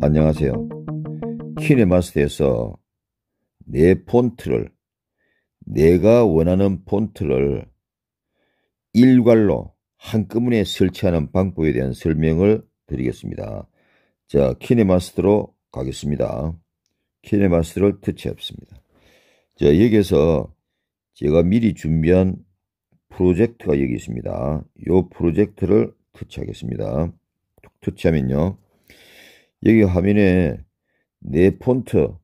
안녕하세요. 키네마스터에서 내 폰트를 내가 원하는 폰트를 일괄로 한꺼번에 설치하는 방법에 대한 설명을 드리겠습니다. 자, 키네마스터로 가겠습니다. 키네마스터를 터치했습니다. 자, 여기에서 제가 미리 준비한 프로젝트가 여기 있습니다. 이 프로젝트를 터치하겠습니다. 터치하면요. 여기 화면에 네 폰트,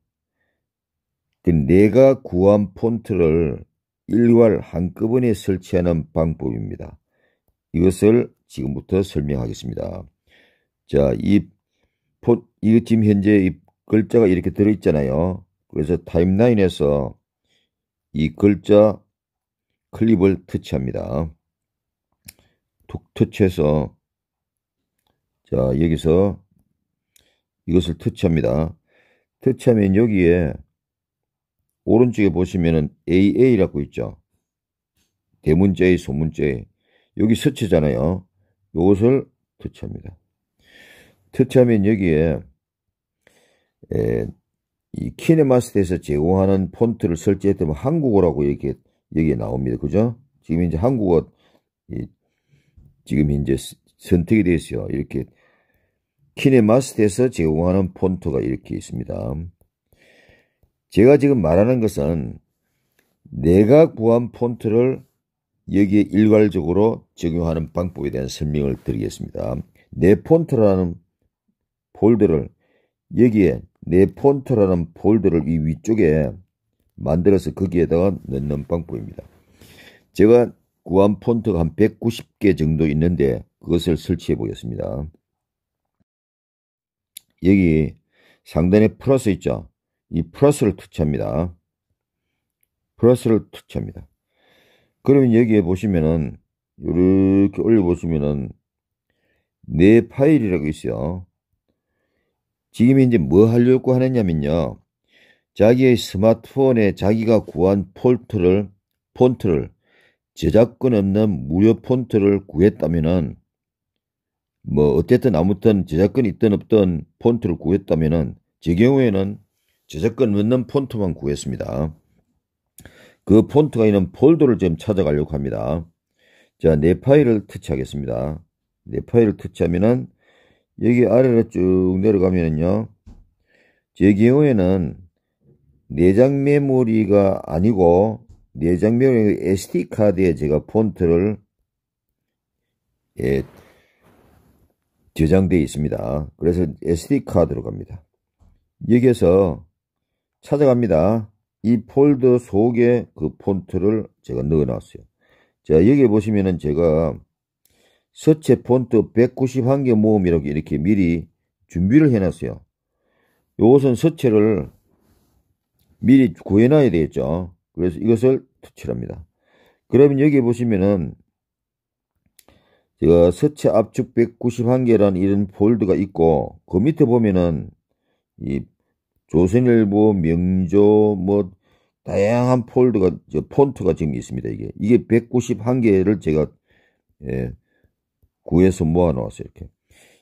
그 내가 구한 폰트를 일괄 한꺼번에 설치하는 방법입니다. 이것을 지금부터 설명하겠습니다. 자, 이 폰, 이 지금 현재 이 글자가 이렇게 들어있잖아요. 그래서 타임라인에서 이 글자 클립을 터치합니다. 터치해서 자 여기서 이것을 터치합니다. 터치하면 여기에 오른쪽에 보시면은 AA라고 있죠. 대문자 A, 소문자 A. 여기 서치잖아요. 이것을 터치합니다. 터치하면 여기에 에, 이 키네마스터에서 제공하는 폰트를 설치했다면 한국어라고 이렇게 여기에 나옵니다. 그죠? 지금 이제 한국어 이, 지금 이제 선택이 되어 있어요. 이렇게 키네마스터에서 제공하는 폰트가 이렇게 있습니다. 제가 지금 말하는 것은 내가 구한 폰트를 여기에 일괄적으로 적용하는 방법에 대한 설명을 드리겠습니다. 내 폰트라는 폴더를 여기에 내 폰트라는 폴더를 이 위쪽에 만들어서 거기에다가 넣는 방법입니다. 제가 구한 폰트가 한 190개 정도 있는데 그것을 설치해 보겠습니다. 여기 상단에 플러스 있죠? 이 플러스를 투치합니다 플러스를 투치합니다 그러면 여기에 보시면은 이렇게 올려보시면은 내 파일이라고 있어요. 지금 이제 뭐 하려고 하느냐면요. 자기의 스마트폰에 자기가 구한 폴트를, 폰트를 저작권 없는 무료 폰트를 구했다면은 뭐 어쨌든 아무튼 저작권이 있든 없든 폰트를 구했다면은 제 경우에는 저작권 없는 폰트만 구했습니다. 그 폰트가 있는 폴더를 지금 찾아가려고 합니다. 자, 내 파일을 터치하겠습니다. 내 파일을 터치하면은 여기 아래로 쭉 내려가면은요. 제 경우에는 내장 메모리가 아니고 내장 메모리 SD 카드에 제가 폰트를 예, 저장되어 있습니다. 그래서 SD 카드로 갑니다. 여기에서 찾아갑니다. 이 폴더 속에 그 폰트를 제가 넣어 놨어요. 자, 여기 보시면은 제가 서체 폰트 191개 모음이라고 이렇게 미리 준비를 해 놨어요. 이것은 서체를 미리 구해놔야 되겠죠. 그래서 이것을 투출합니다. 그러면 여기 보시면은 제가 서체 압축 191개라는 이런 폴드가 있고 그 밑에 보면은 이 조선일보 명조 뭐 다양한 폴드가 저 폰트가 지금 있습니다. 이게 이게 191개를 제가 예, 구해서 모아 놓았어요. 이렇게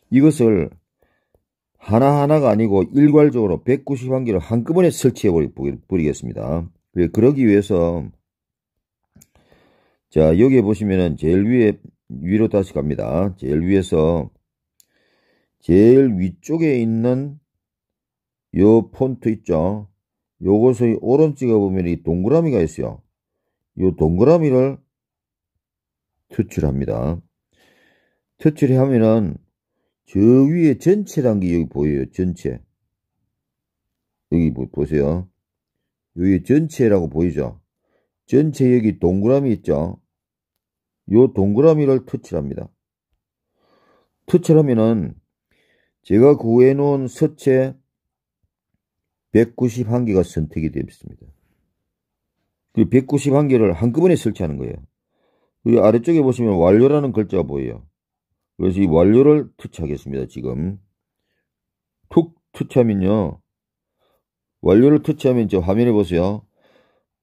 이것을 하나하나가 아니고 일괄적으로 190환기를 한꺼번에 설치해 버리겠습니다. 그러기 위해서 자 여기에 보시면은 제일 위에 위로 다시 갑니다. 제일 위에서 제일 위쪽에 있는 요 폰트 있죠. 요것의 오른쪽에 보면 이 동그라미가 있어요. 요 동그라미를 퇴출합니다. 퇴출하면은 저 위에 전체란 게 여기 보여요. 전체. 여기 보세요. 여기 전체라고 보이죠? 전체 여기 동그라미 있죠? 요 동그라미를 터치합니다. 터치를 하면은 제가 구해놓은 그 서체 191개가 선택이 됩니다그 191개를 한꺼번에 설치하는 거예요. 여기 아래쪽에 보시면 완료라는 글자가 보여요. 그래서 이완료를 투척하겠습니다 지금. 툭 투척하면요. 완료를투치하면 이제 화면에 보세요.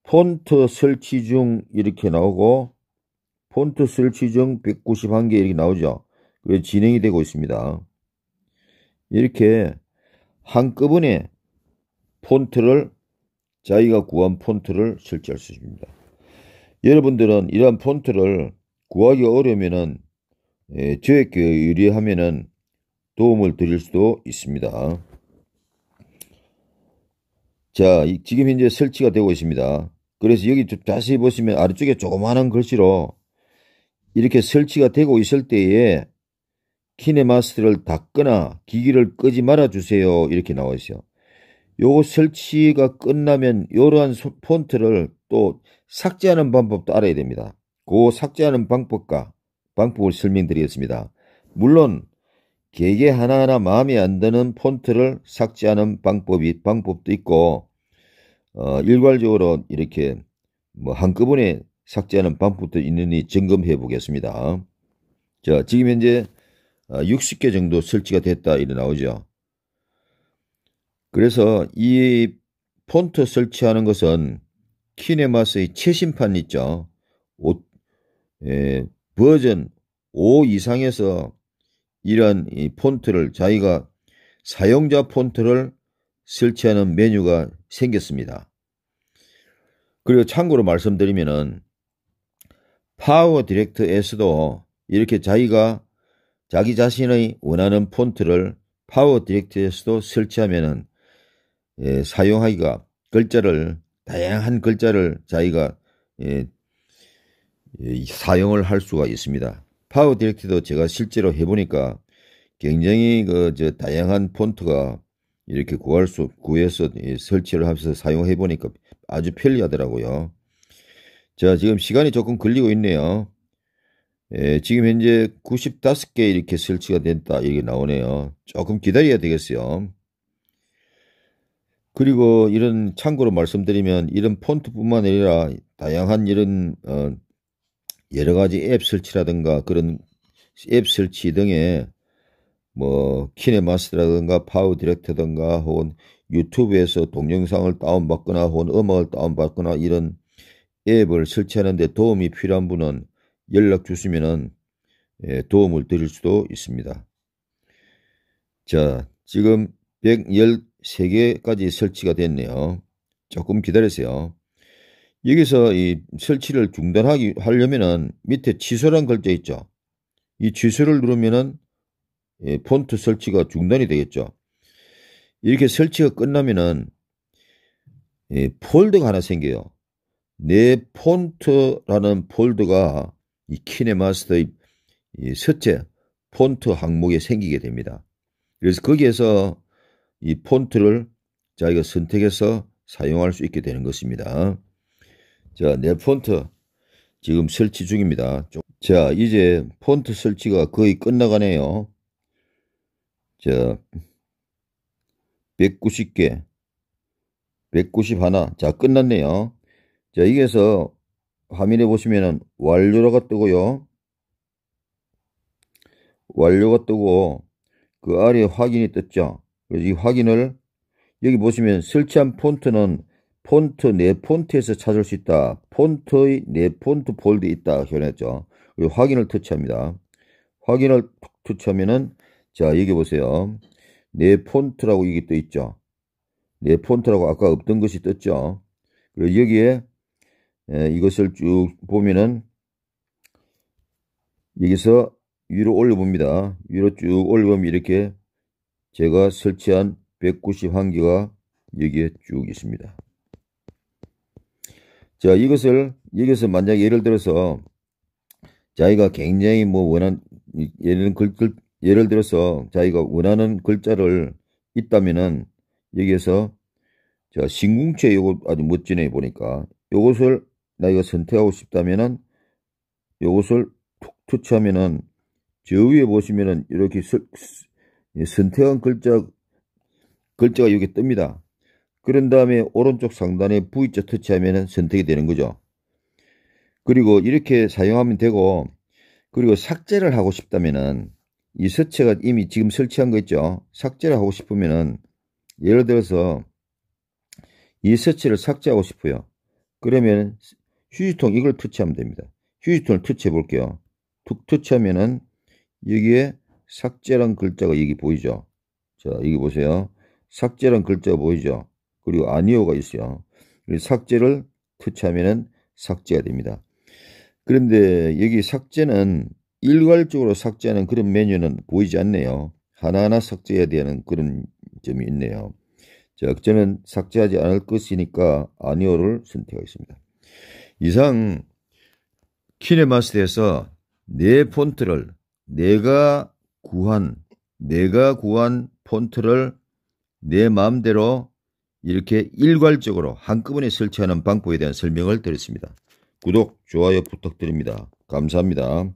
폰트 설치 중 이렇게 나오고 폰트 설치 중 191개 이렇게 나오죠. 그래서 진행이 되고 있습니다. 이렇게 한꺼번에 폰트를 자기가 구한 폰트를 설치할 수 있습니다. 여러분들은 이러한 폰트를 구하기 어려우면은 저에게 예, 유리하면 도움을 드릴 수도 있습니다. 자, 지금 현재 설치가 되고 있습니다. 그래서 여기 자세히 보시면 아래쪽에 조그마한 글씨로 이렇게 설치가 되고 있을 때에 키네마스터를 닫거나 기기를 끄지 말아 주세요. 이렇게 나와 있어요. 요 설치가 끝나면 이러한 폰트를 또 삭제하는 방법도 알아야 됩니다. 그 삭제하는 방법과 방법을 설명드리겠습니다. 물론 개개 하나하나 마음에 안 드는 폰트를 삭제하는 방법이 방법도 있고 어, 일괄적으로 이렇게 뭐 한꺼번에 삭제하는 방법도 있느니 점검해 보겠습니다. 자, 지금 현재 60개 어, 정도 설치가 됐다 이렇 나오죠. 그래서 이 폰트 설치하는 것은 키네마스의 최신판 있죠. 오, 에, 예, 버전 5 이상에서 이런 폰트를 자기가 사용자 폰트를 설치하는 메뉴가 생겼습니다. 그리고 참고로 말씀드리면은 파워 디렉트 서도 이렇게 자기가 자기 자신의 원하는 폰트를 파워 디렉트 서도 설치하면은 예, 사용하기가 글자를 다양한 글자를 자기가 예, 예, 사용을 할 수가 있습니다. 파워 디렉트도 제가 실제로 해보니까 굉장히 그저 다양한 폰트가 이렇게 구할 수 구해서 예, 설치를 하면서 사용해 보니까 아주 편리하더라고요. 자 지금 시간이 조금 걸리고 있네요. 예, 지금 현재 95개 이렇게 설치가 됐다 이게 나오네요. 조금 기다려야 되겠어요. 그리고 이런 참고로 말씀드리면 이런 폰트뿐만 아니라 다양한 이런 어, 여러 가지 앱 설치라든가 그런 앱 설치 등에뭐 키네마스라든가 파워 디렉터든가 혹은 유튜브에서 동영상을 다운받거나 혹은 음악을 다운받거나 이런 앱을 설치하는데 도움이 필요한 분은 연락 주시면은 예, 도움을 드릴 수도 있습니다. 자, 지금 113개까지 설치가 됐네요. 조금 기다리세요. 여기서 이 설치를 중단하기 하려면은 밑에 취소란 글자 있죠. 이 취소를 누르면은 예, 폰트 설치가 중단이 되겠죠. 이렇게 설치가 끝나면은 예, 폴더가 하나 생겨요. 내 폰트라는 폴더가 이 키네마스터의 이 첫째 폰트 항목에 생기게 됩니다. 그래서 거기에서 이 폰트를 자기가 선택해서 사용할 수 있게 되는 것입니다. 자, 내 폰트 지금 설치 중입니다. 자, 이제 폰트 설치가 거의 끝나가네요. 자, 190개, 190 하나. 자, 끝났네요. 자, 여기에서 화면에 보시면은 완료라고 뜨고요. 완료가 뜨고 그아래 확인이 떴죠. 그래서 이 확인을 여기 보시면 설치한 폰트는 폰트 내 네 폰트에서 찾을 수 있다. 폰트의 내 네 폰트 볼드 있다 현했죠. 확인을 터치합니다. 확인을 터치하면은 자 여기 보세요. 내 네 폰트라고 이게 또 있죠. 내 폰트라고 아까 없던 것이 떴죠. 그리고 여기에 예, 이것을 쭉 보면은 여기서 위로 올려봅니다. 위로 쭉 올려보면 이렇게 제가 설치한 191개가 여기에 쭉 있습니다. 자, 이것을, 여기서 만약 예를 들어서 자기가 굉장히 뭐 원한, 예를, 글, 글, 예를 들어서 자기가 원하는 글자를 있다면은 여기에서 자, 신궁체 요거 아주 멋지네 보니까 요것을 나이가 선택하고 싶다면은 요것을 툭 터치하면은 저 위에 보시면은 이렇게 서, 예, 선택한 글자 글자가 여기 뜹니다. 그런 다음에 오른쪽 상단에 V자 터치하면 선택이 되는 거죠. 그리고 이렇게 사용하면 되고 그리고 삭제를 하고 싶다면이 서체가 이미 지금 설치한 거 있죠. 삭제를 하고 싶으면은 예를 들어서 이 서체를 삭제하고 싶어요. 그러면 휴지통 이걸 터치하면 됩니다. 휴지통을 터치해 볼게요. 툭 터치하면은 여기에 삭제란 글자가 여기 보이죠. 자 여기 보세요. 삭제란 글자가 보이죠. 그리고 아니오가 있어요. 삭제를 터치하면 삭제가 됩니다. 그런데 여기 삭제는 일괄적으로 삭제하는 그런 메뉴는 보이지 않네요. 하나하나 삭제해야 되는 그런 점이 있네요. 자, 저는 삭제하지 않을 것이니까 아니오를 선택하겠습니다. 이상 키네마스터에서 내 네 폰트를 내가 구한 내가 구한 폰트를 내 마음대로 이렇게 일괄적으로 한꺼번에 설치하는 방법에 대한 설명을 드렸습니다. 구독, 좋아요 부탁드립니다. 감사합니다.